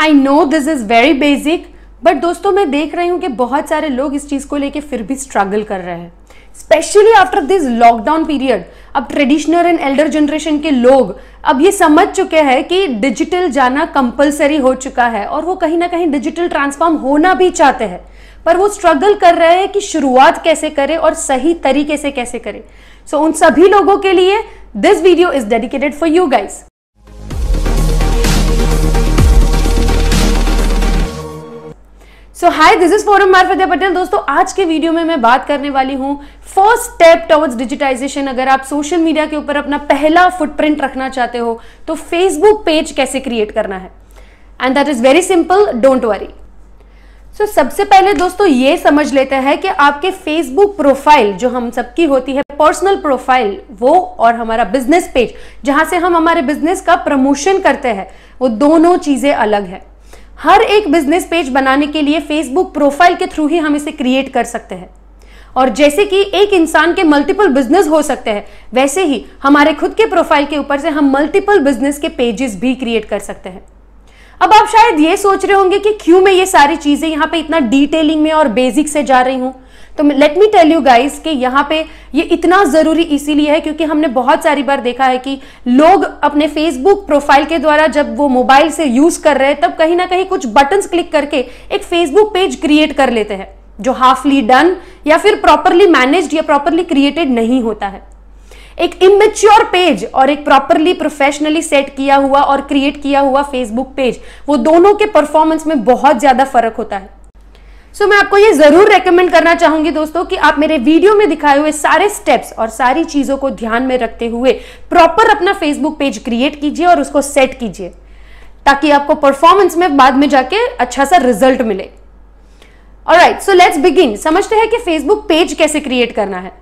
I know this is very basic but दोस्तों मैं देख रही हूँ कि बहुत सारे लोग इस चीज़ को लेके फिर भी स्ट्रगल कर रहे हैं specially after this lockdown period अब ट्रेडिशनल एंड एल्डर जनरेशन के लोग अब ये समझ चुके हैं कि डिजिटल जाना कंपलसरी हो चुका है और वो कहीं ना कहीं डिजिटल ट्रांसफॉर्म होना भी चाहते हैं पर वो स्ट्रगल कर रहे हैं कि शुरुआत कैसे करें और सही तरीके से कैसे करें सो so, उन सभी लोगों के लिए this video is dedicated for you guys so hi this is Foram मार्फत पटेल दोस्तों आज के वीडियो में मैं बात करने वाली हूँ फर्स्ट स्टेप टवर्ड्स डिजिटाइजेशन अगर आप सोशल मीडिया के ऊपर अपना पहला फुटप्रिंट रखना चाहते हो तो फेसबुक पेज कैसे क्रिएट करना है and that is very simple don't worry so सबसे पहले दोस्तों ये समझ लेते हैं कि आपके फेसबुक प्रोफाइल जो हम सबकी होती है पर्सनल प्रोफाइल वो और हमारा बिजनेस पेज जहां से हम हमारे बिजनेस का प्रमोशन करते हैं वो दोनों चीजें अलग है हर एक बिजनेस पेज बनाने के लिए फेसबुक प्रोफाइल के थ्रू ही हम इसे क्रिएट कर सकते हैं और जैसे कि एक इंसान के मल्टीपल बिजनेस हो सकते हैं वैसे ही हमारे खुद के प्रोफाइल के ऊपर से हम मल्टीपल बिजनेस के पेजेस भी क्रिएट कर सकते हैं अब आप शायद ये सोच रहे होंगे कि क्यों मैं ये सारी चीजें यहाँ पे इतना डिटेलिंग में और बेसिक से जा रही हूं तो let me tell you guys कि यहाँ पे ये इतना ज़रूरी इसीलिए है क्योंकि हमने बहुत सारी बार देखा है कि लोग अपने फेसबुक प्रोफाइल के द्वारा जब वो मोबाइल से यूज़ कर रहे हैं तब कहीं ना कहीं कुछ बटन क्लिक करके एक फेसबुक पेज क्रिएट कर लेते हैं जो हाफली डन या फिर प्रॉपरली मैनेज या प्रॉपरली क्रिएटेड नहीं होता है एक इमेच्योर पेज और एक प्रॉपरली प्रोफेशनली सेट किया हुआ और क्रिएट किया हुआ फेसबुक पेज वो दोनों के परफॉर्मेंस में बहुत ज़्यादा फर्क होता है सो so, मैं आपको ये जरूर रेकमेंड करना चाहूंगी दोस्तों कि आप मेरे वीडियो में दिखाए हुए सारे स्टेप्स और सारी चीजों को ध्यान में रखते हुए प्रॉपर अपना फेसबुक पेज क्रिएट कीजिए और उसको सेट कीजिए ताकि आपको परफॉर्मेंस में बाद में जाके अच्छा सा रिजल्ट मिले राइट सो लेट्स बिगिन समझते हैं कि फेसबुक पेज कैसे क्रिएट करना है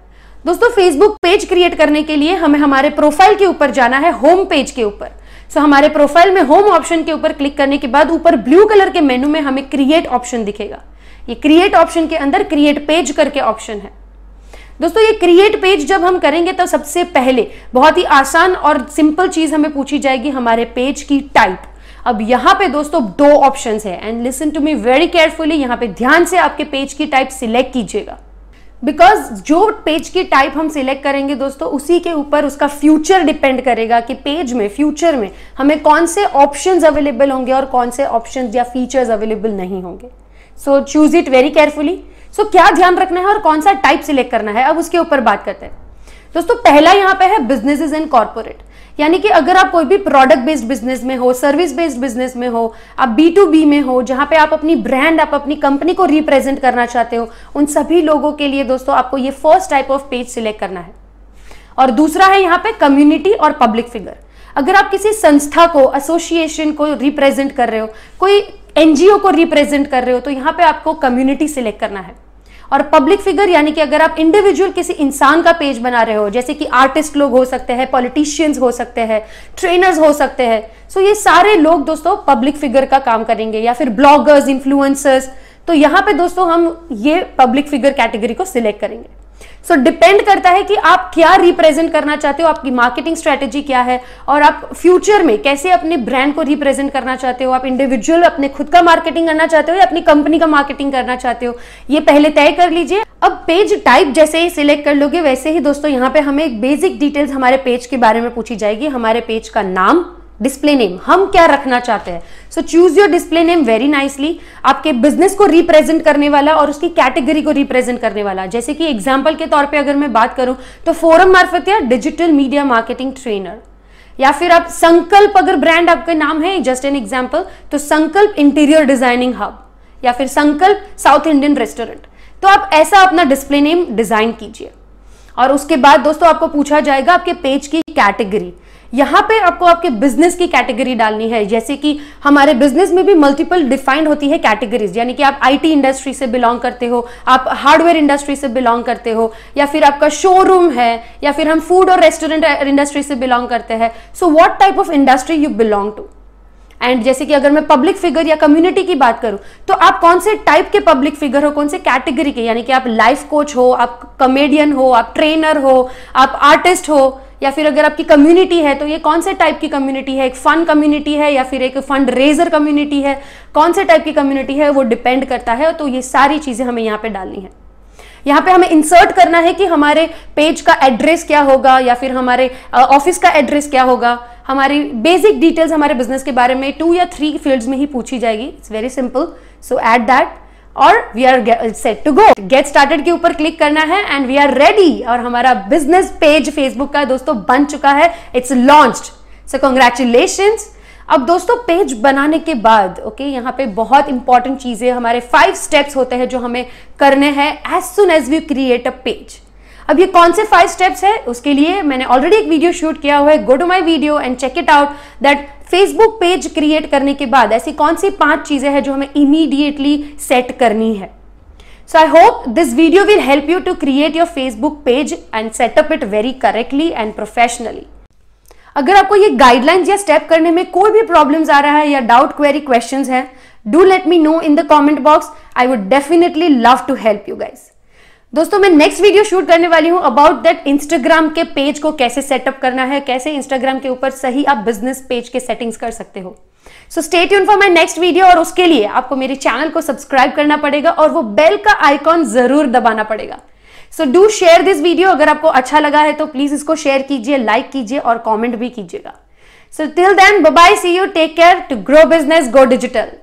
दोस्तों फेसबुक पेज क्रिएट करने के लिए हमें हमारे प्रोफाइल के ऊपर जाना है होम पेज के ऊपर सो so, हमारे प्रोफाइल में होम ऑप्शन के ऊपर क्लिक करने के बाद ऊपर ब्लू कलर के मेनू में हमें क्रिएट ऑप्शन दिखेगा ये क्रिएट ऑप्शन के अंदर क्रिएट पेज करके ऑप्शन है दोस्तों ये क्रिएट पेज जब हम करेंगे तो सबसे पहले बहुत ही आसान और सिंपल चीज हमें पूछी जाएगी हमारे पेज की टाइप अब यहां पे दोस्तों दो ऑप्शंस है and listen to me very carefully यहां पे ध्यान से आपके पेज की टाइप सिलेक्ट कीजिएगा बिकॉज जो पेज की टाइप हम सिलेक्ट करेंगे दोस्तों उसी के ऊपर उसका फ्यूचर डिपेंड करेगा कि पेज में फ्यूचर में हमें कौन से ऑप्शंस अवेलेबल होंगे और कौन से ऑप्शंस या फीचर्स अवेलेबल नहीं होंगे so choose it very carefully so क्या ध्यान रखना है और कौन सा टाइप सिलेक्ट करना है अब उसके ऊपर बात करते हैं दोस्तों पहला यहां पे है बिजनेस एंड कॉर्पोरेट यानी कि अगर आप कोई भी प्रोडक्ट बेस्ड बिजनेस में हो सर्विस बेस्ड बिजनेस में हो आप बी टू बी में हो जहां पे आप अपनी ब्रांड आप अपनी कंपनी को रिप्रेजेंट करना चाहते हो उन सभी लोगों के लिए दोस्तों आपको ये first type of page select करना है और दूसरा है यहाँ पे कम्युनिटी और पब्लिक फिगर अगर आप किसी संस्था को एसोसिएशन को रिप्रेजेंट कर रहे हो कोई एनजीओ को रिप्रेजेंट कर रहे हो तो यहां पे आपको कम्युनिटी सिलेक्ट करना है और पब्लिक फिगर यानी कि अगर आप इंडिविजुअल किसी इंसान का पेज बना रहे हो जैसे कि आर्टिस्ट लोग हो सकते हैं पॉलिटिशियंस हो सकते हैं ट्रेनर्स हो सकते हैं सो ये सारे लोग दोस्तों पब्लिक फिगर का काम करेंगे या फिर ब्लॉगर्स इन्फ्लुएंसर्स तो यहां पे दोस्तों हम ये पब्लिक फिगर कैटेगरी को सिलेक्ट करेंगे सो so, डिपेंड करता है कि आप क्या रिप्रेजेंट करना चाहते हो आपकी मार्केटिंग स्ट्रेटेजी क्या है और आप फ्यूचर में कैसे अपने ब्रांड को रिप्रेजेंट करना चाहते हो आप इंडिविजुअल अपने खुद का मार्केटिंग करना चाहते हो या अपनी कंपनी का मार्केटिंग करना चाहते हो ये पहले तय कर लीजिए अब पेज टाइप जैसे ही सिलेक्ट कर लोगे वैसे ही दोस्तों यहाँ पे हमें बेसिक डिटेल्स हमारे पेज के बारे में पूछी जाएगी हमारे पेज का नाम डिस्प्ले नेम हम क्या रखना चाहते हैं so choose your display name very nicely आपके बिजनेस को रिप्रेजेंट करने वाला और उसकी कैटेगरी को रिप्रेजेंट करने वाला जैसे कि एग्जाम्पल के तौर पे अगर मैं बात करूं तो फोरम मार्फत या डिजिटल मीडिया मार्केटिंग ट्रेनर या फिर आप संकल्प अगर ब्रांड आपके नाम है जस्ट एन एग्जाम्पल तो संकल्प इंटीरियर डिजाइनिंग हब या फिर संकल्प साउथ इंडियन रेस्टोरेंट तो आप ऐसा अपना डिस्प्ले नेम डिजाइन कीजिए और उसके बाद दोस्तों आपको पूछा जाएगा आपके पेज की कैटेगरी यहाँ पे आपको आपके बिजनेस की कैटेगरी डालनी है जैसे कि हमारे बिजनेस में भी मल्टीपल डिफाइंड होती है कैटेगरीज यानी कि आप आईटी इंडस्ट्री से बिलोंग करते हो आप हार्डवेयर इंडस्ट्री से बिलोंग करते हो या फिर आपका शोरूम है या फिर हम फूड और रेस्टोरेंट इंडस्ट्री से बिलोंग करते हैं so what type of industry you belong to and जैसे कि अगर मैं पब्लिक फिगर या कम्युनिटी की बात करूं तो आप कौन से टाइप के पब्लिक फिगर हो कौन से कैटेगरी के यानी कि आप लाइफ कोच हो आप कमेडियन हो आप ट्रेनर हो आप आर्टिस्ट हो या फिर अगर आपकी कम्युनिटी है तो ये कौन से टाइप की कम्युनिटी है एक फन कम्युनिटी है या फिर एक फंड रेजर कम्युनिटी है कौन से टाइप की कम्युनिटी है वो डिपेंड करता है तो ये सारी चीज़ें हमें यहाँ पे डालनी है यहाँ पे हमें इंसर्ट करना है कि हमारे पेज का एड्रेस क्या होगा या फिर हमारे ऑफिस का एड्रेस क्या होगा हमारी बेसिक डिटेल्स हमारे बिजनेस के बारे में टू या थ्री फील्ड्स में ही पूछी जाएगी it's very simple so at that और we are set to go get started के ऊपर क्लिक करना है एंड वी आर रेडी और हमारा बिजनेस पेज फेसबुक का दोस्तों बन चुका है इट्स लॉन्च्ड सो कॉन्ग्रेचुलेशन अब दोस्तों पेज बनाने के बाद ओके okay, यहाँ पे बहुत इंपॉर्टेंट चीज़ें हमारे फाइव स्टेप्स होते हैं जो हमें करने हैं as soon as we create a page अब ये कौन से फाइव स्टेप्स है उसके लिए मैंने ऑलरेडी एक वीडियो शूट किया हुआ है go to my video and check it out that Facebook page create करने के बाद ऐसी कौन सी पांच चीजें हैं जो हमें इमीडिएटली सेट करनी है so I hope this video will help you to create your Facebook page and set up it very correctly and professionally अगर आपको ये गाइडलाइंस या स्टेप करने में कोई भी प्रॉब्लम्स आ रहा है या डाउट क्वेरी क्वेश्चंस हैं do let me know in the comment box I would definitely love to help you guys दोस्तों मैं नेक्स्ट वीडियो शूट करने वाली हूँ अबाउट दैट इंस्टाग्राम के पेज को कैसे सेटअप करना है कैसे इंस्टाग्राम के ऊपर सही आप बिजनेस पेज के सेटिंग्स कर सकते हो so stay tuned for my next video और उसके लिए आपको मेरे चैनल को सब्सक्राइब करना पड़ेगा और वो बेल का आइकॉन जरूर दबाना पड़ेगा so do share this video अगर आपको अच्छा लगा है तो प्लीज इसको शेयर कीजिए लाइक कीजिए और कॉमेंट भी कीजिएगा so till then bye see you take care to grow business go digital